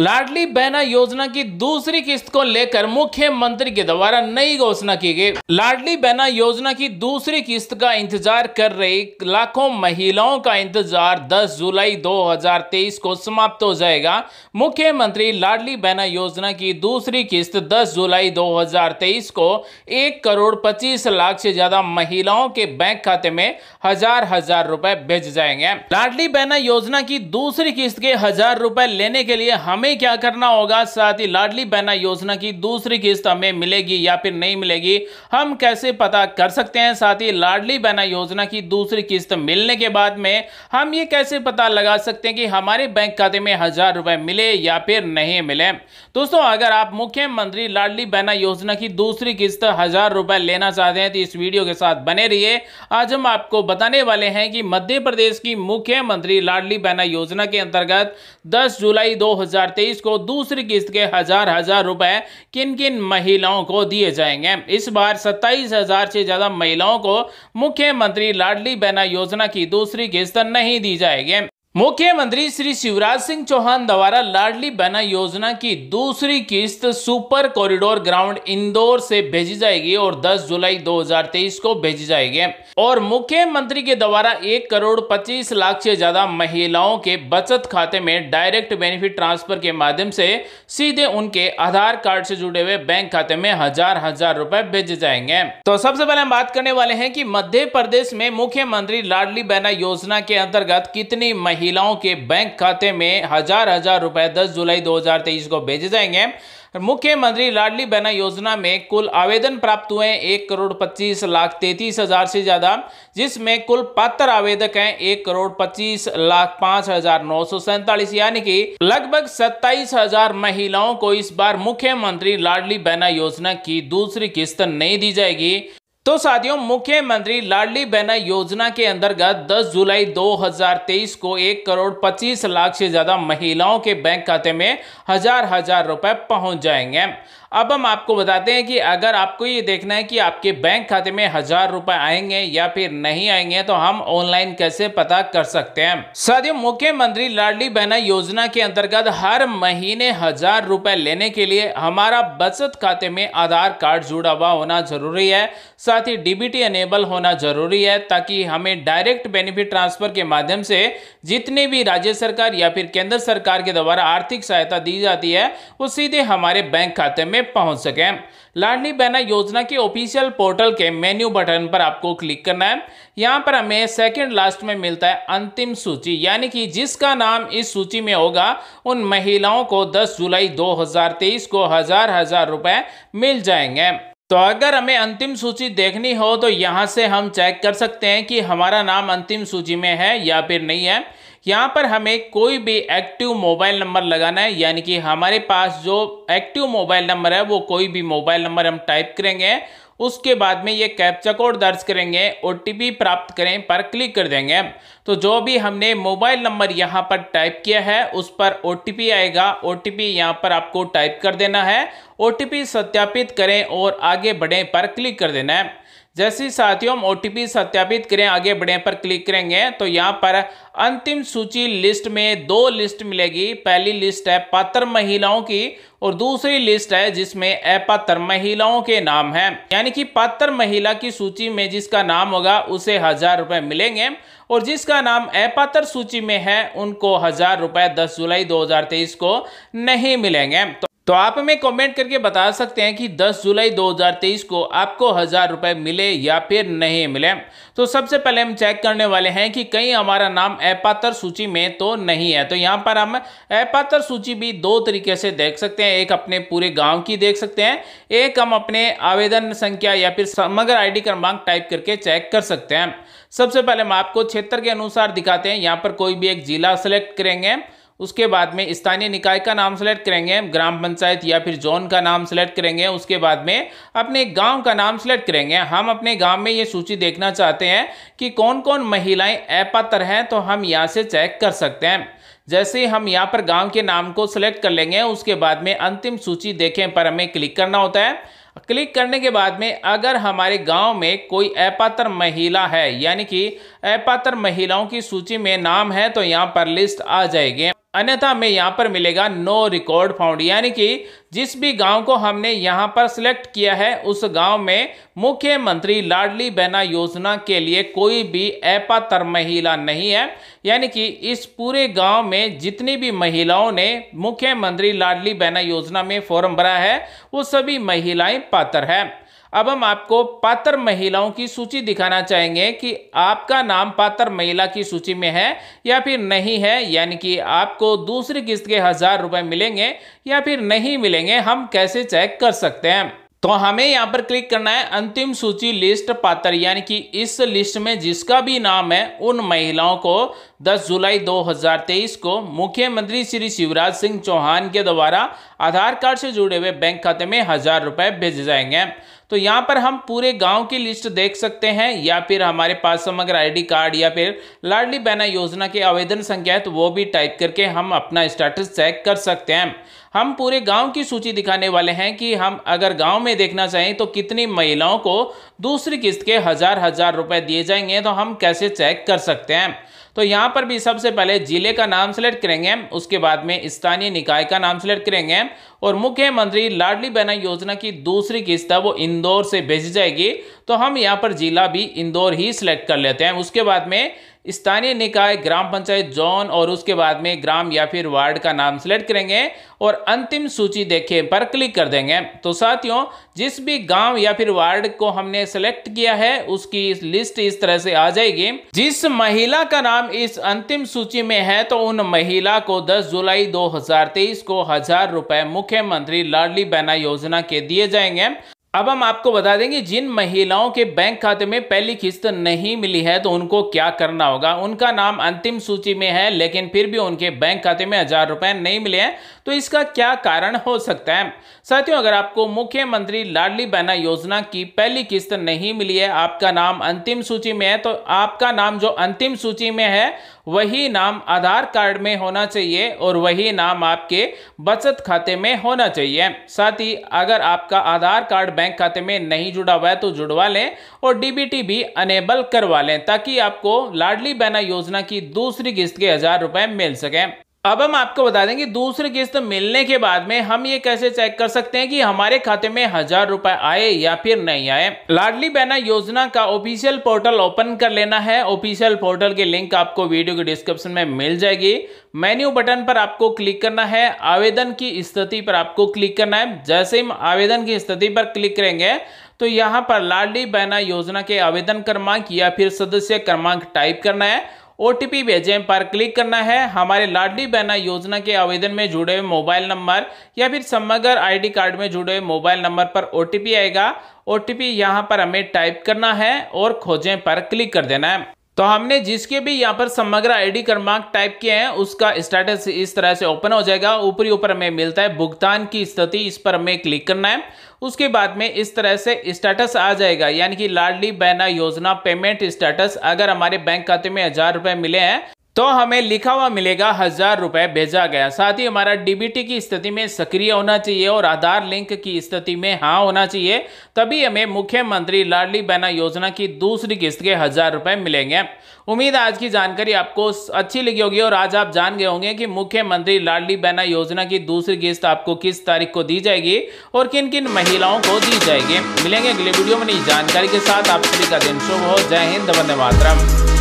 लाडली बहना योजना की दूसरी किस्त को लेकर मुख्यमंत्री के द्वारा नई घोषणा की गई लाडली बहना योजना की दूसरी किस्त का इंतजार कर रही लाखों महिलाओं का इंतजार 10 जुलाई 2023 को समाप्त हो जाएगा मुख्यमंत्री लाडली बहना योजना की दूसरी किस्त 10 जुलाई 2023 को एक करोड़ पच्चीस लाख से ज्यादा महिलाओं के बैंक खाते में हजार हजार रूपए भेज जाएंगे लाडली बहना योजना की दूसरी किस्त के हजार रूपए लेने के लिए हम हमें क्या करना होगा साथ ही लाडली बहना योजना की दूसरी किस्त हमें मिलेगी या फिर नहीं मिलेगी हम कैसे पता कर सकते हैं साथ ही लाडली बहना योजना की दूसरी किस्त मिलने के बाद में हम ये कैसे पता लगा सकते हैं कि हमारे बैंक खाते में हज़ार रुपए मिले या फिर नहीं मिले दोस्तों अगर आप मुख्यमंत्री लाडली बहना योजना की दूसरी किस्त हज़ार रुपए लेना चाहते हैं तो इस वीडियो के साथ बने रहिए आज हम आपको बताने वाले हैं कि मध्य प्रदेश की मुख्यमंत्री लाडली बहना योजना के अंतर्गत दस जुलाई दो हजार 2023 को दूसरी किस्त के हजार हजार रुपए किन किन महिलाओं को दिए जाएंगे इस बार सत्ताईस हजार से ज्यादा महिलाओं को मुख्यमंत्री लाडली बहना योजना की दूसरी किस्त नहीं दी जाएगी मुख्यमंत्री श्री शिवराज सिंह चौहान द्वारा लाडली बहना योजना की दूसरी किस्त सुपर कॉरिडोर ग्राउंड इंदौर से भेजी जाएगी और 10 जुलाई 2023 को भेजी जाएगी और मुख्यमंत्री के द्वारा एक करोड़ 25 लाख से ज्यादा महिलाओं के बचत खाते में डायरेक्ट बेनिफिट ट्रांसफर के माध्यम से सीधे उनके आधार कार्ड से जुड़े हुए बैंक खाते में हजार हजार रुपए भेजे जाएंगे तो सबसे पहले हम बात करने वाले हैं की मध्य प्रदेश में मुख्यमंत्री लाडली बहना योजना के अंतर्गत कितनी महिला महिलाओं के बैंक खाते में हजार हजार रुपए 10 जुलाई 2023 को भेजे जाएंगे मुख्यमंत्री लाडली बहना योजना में कुल आवेदन प्राप्त हुए एक करोड़ पच्चीस लाख तैतीस हजार से ज़्यादा जिसमें कुल पात्र आवेदक हैं एक करोड़ पच्चीस लाख पांच हजार नौ सौ सैंतालीस यानी कि लगभग सत्ताईस हजार महिलाओं को इस बार मुख्यमंत्री लाडली बहना योजना की दूसरी किस्त नहीं दी जाएगी तो साथियों मुख्यमंत्री लाडली बहना योजना के अंतर्गत 10 जुलाई 2023 को एक करोड़ 25 लाख से ज़्यादा महिलाओं के बैंक खाते में हजार हजार रुपए पहुंच जाएंगे अब हम आपको बताते हैं कि अगर आपको ये देखना है कि आपके बैंक खाते में हजार रुपए आएंगे या फिर नहीं आएंगे तो हम ऑनलाइन कैसे पता कर सकते हैं साथियों मुख्यमंत्री लाडली बहना योजना के अंतर्गत हर महीने हजार रुपए लेने के लिए हमारा बचत खाते में आधार कार्ड जुड़ा हुआ होना जरूरी है साथ ही डीबीटी एनेबल होना जरूरी है ताकि हमें डायरेक्ट बेनिफिट ट्रांसफर के माध्यम से जितने भी राज्य सरकार या फिर केंद्र सरकार के द्वारा आर्थिक सहायता दी जाती है वो सीधे हमारे बैंक खाते में पहुंच सके लाडली बहना योजना के ऑफिशियल पोर्टल के मेन्यू बटन पर आपको क्लिक करना है यहाँ पर हमें सेकंड लास्ट में मिलता है अंतिम सूची यानी कि जिसका नाम इस सूची में होगा उन महिलाओं को 10 जुलाई 2023 को हजार हजार रुपए मिल जाएंगे तो अगर हमें अंतिम सूची देखनी हो तो यहाँ से हम चेक कर सकते हैं कि हमारा नाम अंतिम सूची में है या फिर नहीं है यहाँ पर हमें कोई भी एक्टिव मोबाइल नंबर लगाना है यानी कि हमारे पास जो एक्टिव मोबाइल नंबर है वो कोई भी मोबाइल नंबर हम टाइप करेंगे उसके बाद में ये कैप्चा कोड दर्ज करेंगे ओ प्राप्त करें पर क्लिक कर देंगे तो जो भी हमने मोबाइल नंबर यहाँ पर टाइप किया है उस पर ओ आएगा ओ टी यहाँ पर आपको टाइप कर देना है ओ सत्यापित करें और आगे बढ़ें पर क्लिक कर देना है जैसे साथियों हम ओ सत्यापित करें आगे बढ़ें पर क्लिक करेंगे तो यहाँ पर अंतिम सूची लिस्ट में दो लिस्ट मिलेगी पहली लिस्ट है पात्र महिलाओं की और दूसरी लिस्ट है जिसमें अपात्र महिलाओं के नाम हैं यानी कि पात्र महिला की सूची में जिसका नाम होगा उसे हज़ार रुपए मिलेंगे और जिसका नाम अपात्र सूची में है उनको हज़ार रुपए दस जुलाई 2023 को नहीं मिलेंगे तो तो आप हमें कमेंट करके बता सकते हैं कि 10 जुलाई 2023 को आपको हज़ार रुपये मिले या फिर नहीं मिले तो सबसे पहले हम चेक करने वाले हैं कि कहीं हमारा नाम अपात्र सूची में तो नहीं है तो यहाँ पर हम अपात्र सूची भी दो तरीके से देख सकते हैं एक अपने पूरे गांव की देख सकते हैं एक हम अपने आवेदन संख्या या फिर समग्र आईडी क्रमांक टाइप करके चेक कर सकते हैं सबसे पहले हम आपको क्षेत्र के अनुसार दिखाते हैं यहाँ पर कोई भी एक जिला सेलेक्ट करेंगे उसके बाद में स्थानीय निकाय का नाम सेलेक्ट करेंगे ग्राम पंचायत या फिर जोन का नाम सेलेक्ट करेंगे उसके बाद में अपने गांव का नाम सेलेक्ट करेंगे हम अपने गांव में ये सूची देखना चाहते हैं कि कौन कौन महिलाएं अपात्र हैं तो हम यहाँ से चेक कर सकते हैं जैसे ही हम यहाँ पर गांव के नाम को सिलेक्ट कर लेंगे उसके बाद में अंतिम सूची देखें पर हमें क्लिक करना होता है क्लिक करने के बाद में अगर हमारे गांव में कोई अपात्र महिला है यानी कि अपात्र महिलाओं की सूची में नाम है तो यहाँ पर लिस्ट आ जाएगी अन्यथा हमें यहाँ पर मिलेगा नो रिकॉर्ड फाउंड यानी कि जिस भी गांव को हमने यहाँ पर सिलेक्ट किया है उस गांव में मुख्यमंत्री लाडली बहना योजना के लिए कोई भी अपात्र महिला नहीं है यानी कि इस पूरे गांव में जितनी भी महिलाओं ने मुख्यमंत्री लाडली बहना योजना में फॉर्म भरा है वो सभी महिलाएं पात्र हैं अब हम आपको पात्र महिलाओं की सूची दिखाना चाहेंगे कि आपका नाम पात्र महिला की सूची में है या फिर नहीं है यानी कि आपको दूसरी किस्त के हज़ार रुपए मिलेंगे या फिर नहीं मिलेंगे हम कैसे चेक कर सकते हैं तो हमें यहाँ पर क्लिक करना है अंतिम सूची लिस्ट पात्र यानी कि इस लिस्ट में जिसका भी नाम है उन महिलाओं को 10 जुलाई 2023 को मुख्यमंत्री श्री शिवराज सिंह चौहान के द्वारा आधार कार्ड से जुड़े हुए बैंक खाते में हजार रुपए भेजे जाएंगे तो यहाँ पर हम पूरे गांव की लिस्ट देख सकते हैं या फिर हमारे पास समग्र आईडी कार्ड या फिर लाडली बहना योजना के आवेदन संख्या है तो वो भी टाइप करके हम अपना स्टेटस चेक कर सकते हैं हम पूरे गांव की सूची दिखाने वाले हैं कि हम अगर गांव में देखना चाहें तो कितनी महिलाओं को दूसरी किस्त के हज़ार हज़ार रुपए दिए जाएंगे तो हम कैसे चेक कर सकते हैं तो यहाँ पर भी सबसे पहले ज़िले का नाम सेलेक्ट करेंगे उसके बाद में स्थानीय निकाय का नाम सेलेक्ट करेंगे और मुख्यमंत्री लाडली बहना योजना की दूसरी किस्त है वो इंदौर से भेजी जाएगी तो हम यहाँ पर ज़िला भी इंदौर ही सिलेक्ट कर लेते हैं उसके बाद में स्थानीय निकाय ग्राम पंचायत जोन और उसके बाद में ग्राम या फिर वार्ड का नाम सेलेक्ट करेंगे और अंतिम सूची देखे पर क्लिक कर देंगे तो साथियों जिस भी गांव या फिर वार्ड को हमने सेलेक्ट किया है उसकी लिस्ट इस तरह से आ जाएगी जिस महिला का नाम इस अंतिम सूची में है तो उन महिला को 10 जुलाई 2023 को हजार रुपए मुख्यमंत्री लाडली बहना योजना के दिए जाएंगे अब हम आपको बता देंगे जिन महिलाओं के बैंक खाते में पहली किस्त नहीं मिली है तो उनको क्या करना होगा उनका नाम अंतिम सूची में है लेकिन फिर भी उनके बैंक खाते में हज़ार रुपये नहीं मिले हैं तो इसका क्या कारण हो सकता है साथियों अगर आपको मुख्यमंत्री लाडली बहना योजना की पहली किस्त नहीं मिली है आपका नाम अंतिम सूची में है तो आपका नाम जो अंतिम सूची में है वही नाम आधार कार्ड में होना चाहिए और वही नाम आपके बचत खाते में होना चाहिए साथ ही अगर आपका आधार कार्ड बैंक खाते में नहीं जुड़ा हुआ है तो जुड़वा लें और डीबीटी भी अनेबल करवा लें ताकि आपको लाडली बहना योजना की दूसरी किस्त के हज़ार रुपये मिल सकें अब हम आपको बता दें कि दूसरी किस्त मिलने के बाद में हम ये कैसे चेक कर सकते हैं कि हमारे खाते में हजार रुपए आए या फिर नहीं आए लाडली बहना योजना का ऑफिशियल पोर्टल ओपन कर लेना है ऑफिशियल पोर्टल के लिंक आपको वीडियो के डिस्क्रिप्शन में मिल जाएगी मेन्यू बटन पर आपको क्लिक करना है आवेदन की स्थिति पर आपको क्लिक करना है जैसे ही आवेदन की स्थिति पर क्लिक करेंगे तो यहाँ पर लाडली बहना योजना के आवेदन क्रमांक या फिर सदस्य क्रमांक टाइप करना है ओ टी भेजें पर क्लिक करना है हमारे लाडली बहना योजना के आवेदन में जुड़े हुए मोबाइल नंबर या फिर समग्र आईडी कार्ड में जुड़े हुए मोबाइल नंबर पर ओ आएगा ओ टी यहाँ पर हमें टाइप करना है और खोजें पर क्लिक कर देना है तो हमने जिसके भी यहाँ पर समग्र आईडी क्रमांक टाइप किए हैं उसका स्टेटस इस तरह से ओपन हो जाएगा ऊपरी ऊपर हमें मिलता है भुगतान की स्थिति इस पर हमें क्लिक करना है उसके बाद में इस तरह से स्टेटस आ जाएगा यानी कि लाडली बहना योजना पेमेंट स्टेटस अगर हमारे बैंक खाते में हज़ार रुपये मिले हैं तो हमें लिखा हुआ मिलेगा हजार रुपए भेजा गया साथ ही हमारा डीबीटी की स्थिति में सक्रिय होना चाहिए और आधार लिंक की स्थिति में हाँ होना चाहिए तभी हमें मुख्यमंत्री लाडली बहना योजना की दूसरी किस्त के हजार रुपए मिलेंगे उम्मीद आज की जानकारी आपको अच्छी लगी होगी और आज आप जान गए होंगे कि मुख्यमंत्री लाडली बहना योजना की दूसरी किस्त आपको किस तारीख को दी जाएगी और किन किन महिलाओं को दी जाएगी मिलेंगे अगले वीडियो में नई जानकारी के साथ आप सभी का दिन शुभ हो जय हिंद वंदे मातरम